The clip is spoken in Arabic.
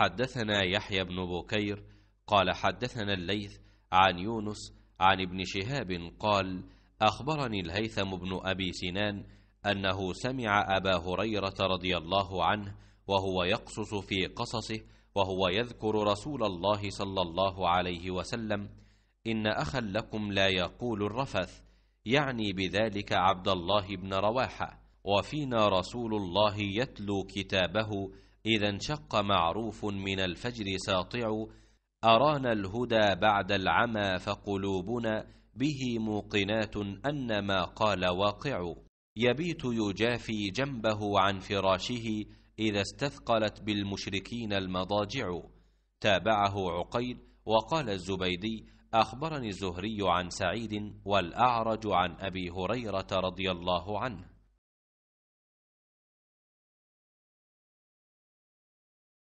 حدثنا يحيى بن بكير قال حدثنا الليث عن يونس عن ابن شهاب قال أخبرني الهيثم بن أبي سنان أنه سمع أبا هريرة رضي الله عنه وهو يقصص في قصصه وهو يذكر رسول الله صلى الله عليه وسلم إن أخا لكم لا يقول الرفث يعني بذلك عبد الله بن رواحة وفينا رسول الله يتلو كتابه إذا انشق معروف من الفجر ساطع أرانا الهدى بعد العمى فقلوبنا به موقنات أن ما قال واقع يبيت يجافي جنبه عن فراشه إذا استثقلت بالمشركين المضاجع تابعه عقيل وقال الزبيدي أخبرني الزهري عن سعيد والأعرج عن أبي هريرة رضي الله عنه